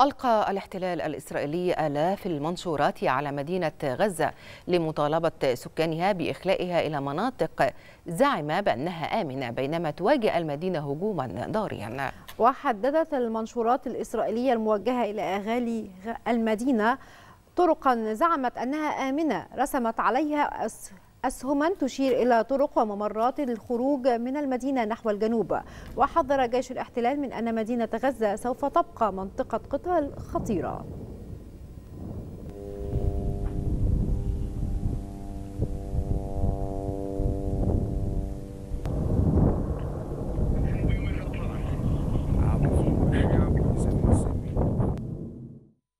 ألقى الاحتلال الإسرائيلي آلاف المنشورات على مدينة غزة لمطالبة سكانها بإخلائها إلى مناطق زعم بأنها آمنة بينما تواجه المدينة هجوما ضاريا وحددت المنشورات الإسرائيلية الموجهة إلى اغالي المدينة طرقا زعمت أنها آمنة رسمت عليها أسهما تشير إلى طرق وممرات للخروج من المدينة نحو الجنوب وحذر جيش الاحتلال من أن مدينة غزة سوف تبقى منطقة قتال خطيرة